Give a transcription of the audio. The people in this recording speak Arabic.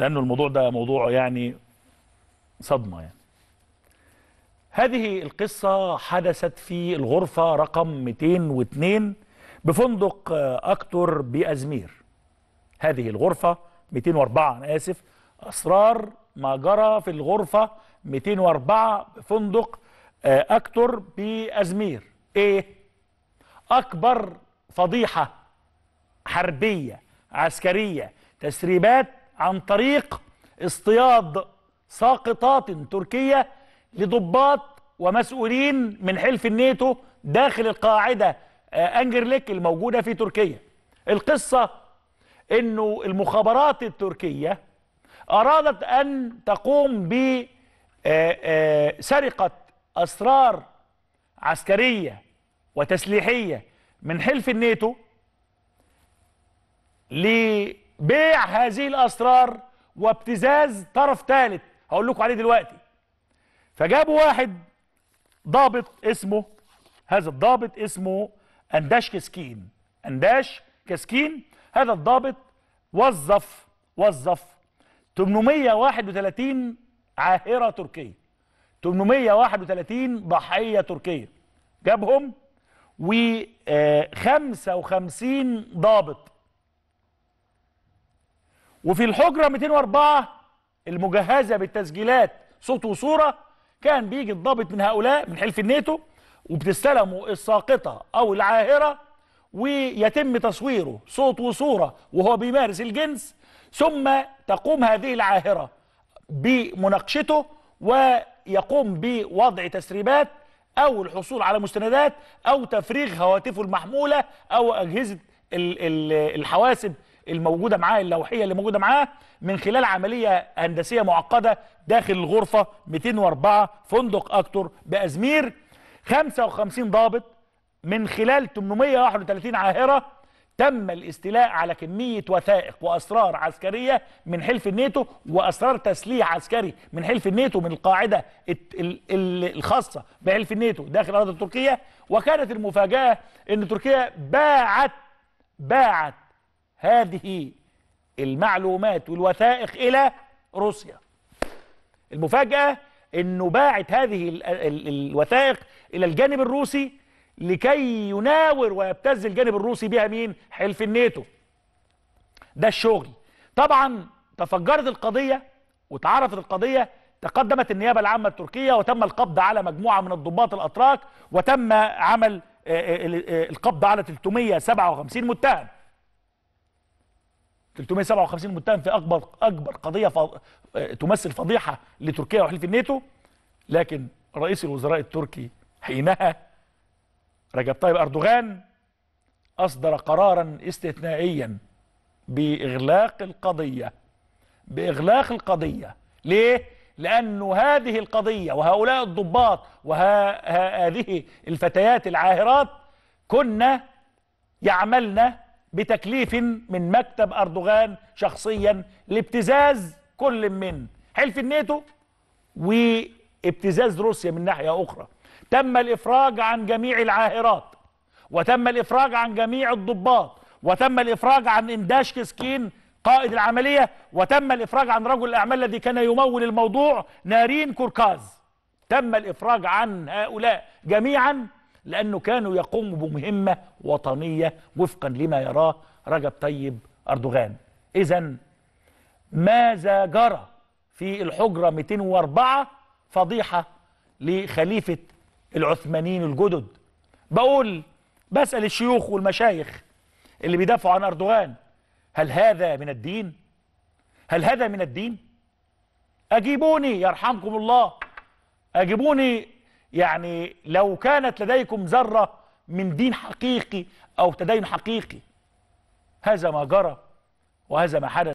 لأنه الموضوع ده موضوع يعني صدمة يعني هذه القصة حدثت في الغرفة رقم 202 بفندق أكتور بأزمير هذه الغرفة 204 أنا آسف أسرار ما جرى في الغرفة 204 بفندق آه، أكتور بأزمير إيه؟ أكبر فضيحة حربية عسكرية تسريبات عن طريق اصطياد ساقطات تركية لضباط ومسؤولين من حلف الناتو داخل القاعدة آه، أنجرليك الموجودة في تركيا القصة أنه المخابرات التركية أرادت أن تقوم بسرقة آه، آه، أسرار عسكرية وتسليحية من حلف الناتو ل بيع هذه الأسرار وابتزاز طرف ثالث هقول لكم عليه دلوقتي فجابوا واحد ضابط اسمه هذا الضابط اسمه أنداش كسكين أنداش كسكين هذا الضابط وظف وظف 831 عاهرة تركية 831 ضحية تركية جابهم و 55 ضابط وفي الحجرة 204 المجهزة بالتسجيلات صوت وصورة كان بيجي الضابط من هؤلاء من حلف الناتو وبتستلموا الساقطة أو العاهرة ويتم تصويره صوت وصورة وهو بيمارس الجنس ثم تقوم هذه العاهرة بمناقشته ويقوم بوضع تسريبات أو الحصول على مستندات أو تفريغ هواتفه المحمولة أو أجهزة الحواسب الموجوده معاه اللوحيه اللي موجوده معاه من خلال عمليه هندسيه معقده داخل الغرفه 204 فندق اكتور بازمير 55 ضابط من خلال 831 عاهره تم الاستيلاء على كميه وثائق واسرار عسكريه من حلف الناتو واسرار تسليح عسكري من حلف الناتو من القاعده الخاصه بحلف الناتو داخل اراضي تركيا وكانت المفاجاه ان تركيا باعت باعت هذه المعلومات والوثائق إلى روسيا المفاجأة أنه باعت هذه الوثائق إلى الجانب الروسي لكي يناور ويبتز الجانب الروسي بها مين حلف الناتو ده الشغل طبعا تفجرت القضية وتعرفت القضية تقدمت النيابة العامة التركية وتم القبض على مجموعة من الضباط الأتراك وتم عمل آه، آه، آه، القبض على 357 متهم 357 متهم في اكبر اكبر قضيه ف... آه، تمثل فضيحه لتركيا وحلف الناتو لكن رئيس الوزراء التركي حينها رجب طيب اردوغان اصدر قرارا استثنائيا باغلاق القضيه باغلاق القضيه ليه لانه هذه القضيه وهؤلاء الضباط وهذه الفتيات العاهرات كنا يعملن بتكليف من مكتب أردوغان شخصيا لابتزاز كل من حلف الناتو وابتزاز روسيا من ناحية أخرى تم الإفراج عن جميع العاهرات وتم الإفراج عن جميع الضباط وتم الإفراج عن إنداش كسكين قائد العملية وتم الإفراج عن رجل الأعمال الذي كان يمول الموضوع نارين كوركاز تم الإفراج عن هؤلاء جميعا لأنه كانوا يقوموا بمهمة وطنية وفقا لما يراه رجب طيب أردوغان إذا ماذا جرى في الحجرة 204 فضيحة لخليفة العثمانيين الجدد بقول بسأل الشيوخ والمشايخ اللي بيدافعوا عن أردوغان هل هذا من الدين؟ هل هذا من الدين؟ أجيبوني يرحمكم الله أجيبوني يعني لو كانت لديكم ذرة من دين حقيقي أو تدين حقيقي هذا ما جرى وهذا ما حدث